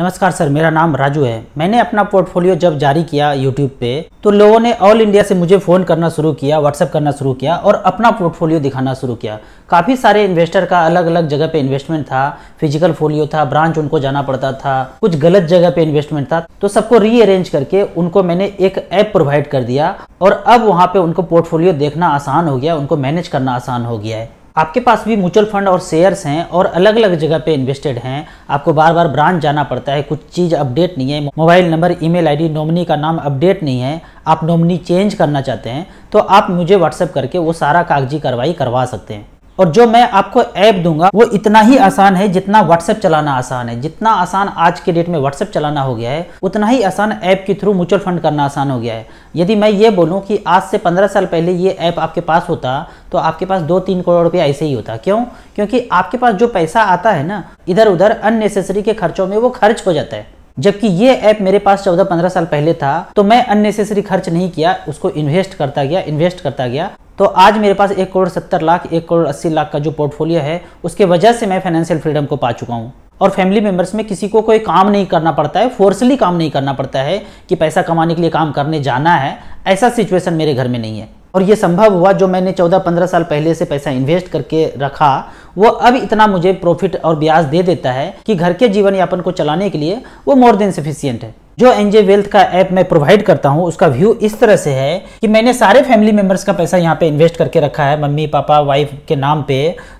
नमस्कार सर मेरा नाम राजू है मैंने अपना पोर्टफोलियो जब जारी किया यूट्यूब पे तो लोगों ने ऑल इंडिया से मुझे फ़ोन करना शुरू किया व्हाट्सअप करना शुरू किया और अपना पोर्टफोलियो दिखाना शुरू किया काफ़ी सारे इन्वेस्टर का अलग अलग जगह पे इन्वेस्टमेंट था फिजिकल फोलियो था ब्रांच उनको जाना पड़ता था कुछ गलत जगह पे इन्वेस्टमेंट था तो सबको रीअरेंज करके उनको मैंने एक ऐप प्रोवाइड कर दिया और अब वहाँ पर उनको पोर्टफोलियो देखना आसान हो गया उनको मैनेज करना आसान हो गया है आपके पास भी म्यूचुअल फंड और शेयर्स हैं और अलग अलग जगह पे इन्वेस्टेड हैं आपको बार बार ब्रांच जाना पड़ता है कुछ चीज़ अपडेट नहीं है mobile number email ID nominee का नाम अपडेट नहीं है आप नॉमिनी चेंज करना चाहते हैं तो आप मुझे व्हाट्सएप करके वो सारा कागजी कार्रवाई करवा सकते हैं और जो मैं आपको ऐप दूंगा वो इतना ही आसान है जितना व्हाट्सएप चलाना आसान है जितना आसान आज के डेट में व्हाट्सएप चलाना हो गया है उतना ही आसान ऐप के थ्रू म्यूचुअल फंड करना आसान हो गया है यदि मैं ये बोलूँ कि आज से पंद्रह साल पहले ये ऐप आपके पास होता तो आपके पास दो तीन करोड़ रुपया ऐसे ही होता क्यों क्योंकि आपके पास जो पैसा आता है ना इधर उधर अननेसेसरी के खर्चों में वो खर्च हो जाता है जबकि ये ऐप मेरे पास 14-15 साल पहले था तो मैं अननेसेसरी खर्च नहीं किया उसको इन्वेस्ट करता गया इन्वेस्ट करता गया तो आज मेरे पास एक करोड़ सत्तर लाख एक करोड़ अस्सी लाख का जो पोर्टफोलियो है उसके वजह से मैं फाइनेंशियल फ्रीडम को पा चुका हूँ और फैमिली मेम्बर्स में किसी को कोई काम नहीं करना पड़ता है फोर्सली काम नहीं करना पड़ता है कि पैसा कमाने के लिए काम करने जाना है ऐसा सिचुएशन मेरे घर में नहीं है और ये संभव हुआ जो मैंने 14-15 साल पहले से पैसा इन्वेस्ट करके रखा वो अब इतना मुझे प्रॉफिट और ब्याज दे देता है कि घर के जीवन यापन को चलाने के लिए वो मोर देन सफिशियंट है जो एनजे वेल्थ का ऐप मैं प्रोवाइड करता हूँ उसका व्यू इस तरह से है कि मैंने सारे फैमिली मेंबर्स का पैसा यहाँ पे इन्वेस्ट करके रखा है मम्मी पापा वाइफ के नाम पे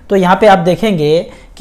तो यहाँ पे आप देखेंगे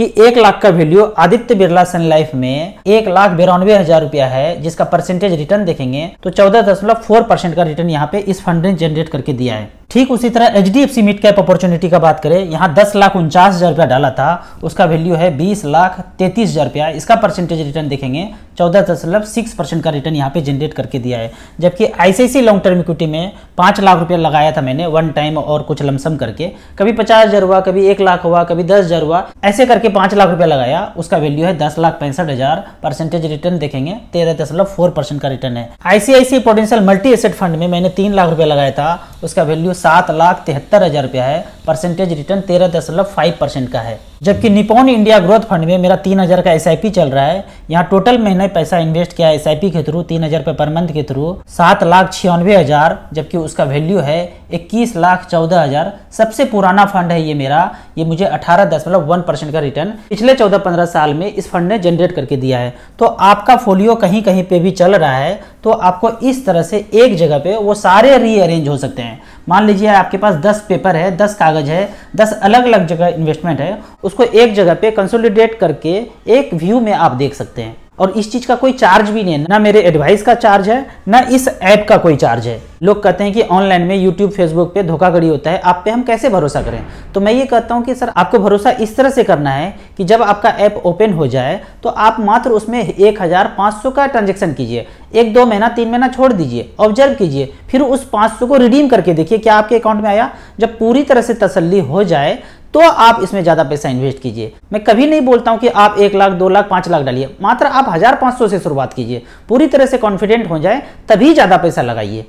कि एक लाख का value Aditya Birla sun life में एक लाख बिरानवे हजार रुपया है जिसका परसेंटेज रिटर्न देखेंगे तो चौदह दशमलव फोर परसेंट का रिटर्न यहाँ पे इस फंड ने जनरेट करके दिया है ठीक उसी तरह H D F C mid cap opportunity का बात करें यहाँ दस लाख उनचास हजार रुपया डाला था उसका वैल्यू है बीस लाख तैतीस हजार रुपया इसका परसेंटेज रिटर्न देखेंगे चौदह दशमलव सिक्स परसेंट का रिटर्न यहाँ पे जनरेट करके दिया है जबकि आईसीआईसी लॉन्ग टर्म इक्विटी में पांच लाख रुपया लगाया था मैंने वन टाइम और कुछ लमसम करके कभी पचास हजार हुआ कभी एक लाख हुआ कभी दस हजार हुआ ऐसे करके पाँच लाख रुपया लगाया उसका वैल्यू है दस लाख पैंसठ हजार परसेंटेज रिटर्न देखेंगे तेरह दशमलव फोर परसेंट का रिटर्न है ICICI potential multi asset fund में मैंने तीन लाख रुपया लगाया था उसका वैल्यू सात लाख तिहत्तर हजार रुपया है परसेंटेज रिटर्न तेरह दशमलव फाइव परसेंट का है जबकि निपोन इंडिया ग्रोथ फंड में मेरा तीन हज़ार का एस चल रहा है यहाँ टोटल मैंने पैसा इन्वेस्ट किया एस के थ्रू तीन हज़ार रुपए पर मंथ के थ्रू सात लाख छियानवे हज़ार जबकि उसका वैल्यू है इक्कीस लाख चौदह हज़ार सबसे पुराना फंड है ये मेरा ये मुझे अठारह दशमलव वन परसेंट का रिटर्न पिछले चौदह पंद्रह साल में इस फंड ने जनरेट करके दिया है तो आपका फोलियो कहीं कहीं पे भी चल रहा है तो आपको इस तरह से एक जगह पे वो सारे रीअरेंज हो सकते हैं मान लीजिए आपके पास दस पेपर है दस कागज़ है दस अलग अलग जगह इन्वेस्टमेंट है उसको एक जगह पे कंसोलिडेट करके एक व्यू में आप देख सकते हैं और इस चीज़ का कोई चार्ज भी नहीं है ना मेरे एडवाइस का चार्ज है ना इस ऐप का कोई चार्ज है लोग कहते हैं कि ऑनलाइन में यूट्यूब फेसबुक पे धोखाधड़ी होता है आप पे हम कैसे भरोसा करें तो मैं ये कहता हूँ कि सर आपको भरोसा इस तरह से करना है कि जब आपका ऐप ओपन हो जाए तो आप मात्र उसमें एक हज़ार पाँच सौ का ट्रांजेक्शन कीजिए एक दो महीना तीन महीना छोड़ दीजिए ऑब्जर्व कीजिए फिर उस पाँच सौ को रिडीम करके देखिए क्या आपके अकाउंट में आया जब पूरी तरह से तसली हो जाए तो आप इसमें ज़्यादा पैसा इन्वेस्ट कीजिए मैं कभी नहीं बोलता हूं कि आप एक लाख दो लाख पांच लाख डालिए मात्र आप हज़ार पांच सौ से शुरुआत कीजिए पूरी तरह से कॉन्फिडेंट हो जाए तभी ज़्यादा पैसा लगाइए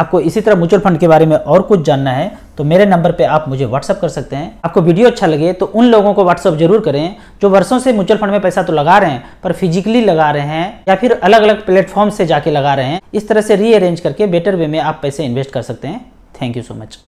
आपको इसी तरह म्यूचुअल फंड के बारे में और कुछ जानना है तो मेरे नंबर पे आप मुझे व्हाट्सअप कर सकते हैं आपको वीडियो अच्छा लगे तो उन लोगों को व्हाट्सअप जरूर करें जो वर्षों से म्यूचुअल फंड में पैसा तो लगा रहे हैं पर फिजिकली लगा रहे हैं या फिर अलग अलग प्लेटफॉर्म से जाके लगा रहे हैं इस तरह से रीअरेंज करके बेटर वे में आप पैसे इन्वेस्ट कर सकते हैं थैंक यू सो मच